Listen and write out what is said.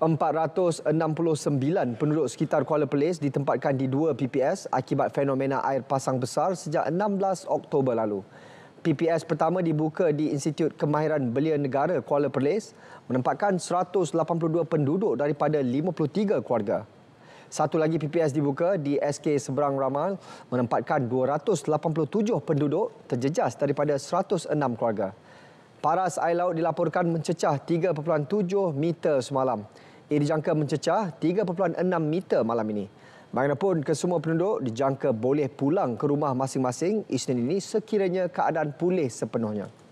469 penduduk sekitar Kuala Pelis ditempatkan di dua PPS akibat fenomena air pasang besar sejak 16 Oktober lalu. PPS pertama dibuka di Institut Kemahiran Belia Negara Kuala Perlis menempatkan 182 penduduk daripada 53 keluarga. Satu lagi PPS dibuka di SK Seberang Ramal menempatkan 287 penduduk terjejas daripada 106 keluarga. Paras air laut dilaporkan mencecah 3.7 meter semalam ia dijangka mencecah 3.6 meter malam ini. Bagaimanapun, kesemua penduduk dijangka boleh pulang ke rumah masing-masing Isnin ini sekiranya keadaan pulih sepenuhnya.